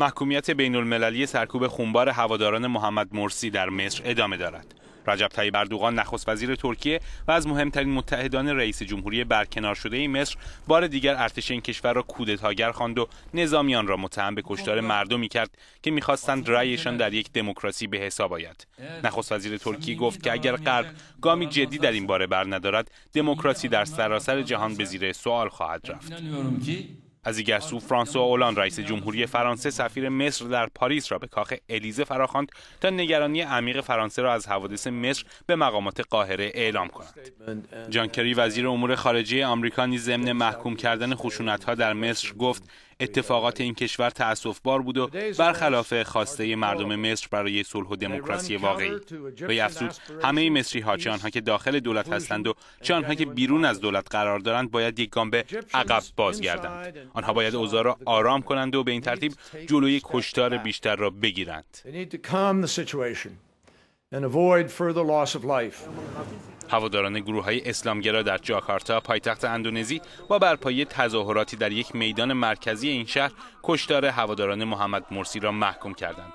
محکومیت بین المللی سرکوب خونبار هواداران محمد مرسی در مصر ادامه دارد. رجب طیب بردوغان، نخست وزیر ترکیه و از مهمترین متحدان رئیس جمهوری برکنار شده این مصر بار دیگر ارتش این کشور را کودتاگر خواند و نظامیان را متهم به کشتار خب، مردمی کرد که میخواستند خب، خب، رأیشان در یک دموکراسی به حساب آید نخست وزیر ترکیه گفت که اگر غرب گامی جدی در این باره بر دموکراسی در سراسر جهان به زیر سوال خواهد رفت از دیگر سو فرانسوا اولان رئیس جمهوری فرانسه سفیر مصر در پاریس را به کاخ الیزه فراخواند تا نگرانی عمیق فرانسه را از حوادث مصر به مقامات قاهره اعلام کند. جان کری وزیر امور خارجه آمریکا نیز ضمن محکوم کردن خشونتها در مصر گفت اتفاقات این کشور تاسف بار بود و برخلاف خواسته مردم مصر برای صلح و دموکراسی واقعی و افزود همه مصری ها چه آنها که داخل دولت هستند و چه آنها که بیرون از دولت قرار دارند باید یک گام به عقب بازگردند آنها باید اوضاع را آرام کنند و به این ترتیب جلوی کشتار بیشتر را بگیرند هواداران گروه های اسلامگرا در جاکارتا پایتخت اندونزی با برپایی تظاهراتی در یک میدان مرکزی این شهر کشتار هواداران محمد مرسی را محکوم کردند.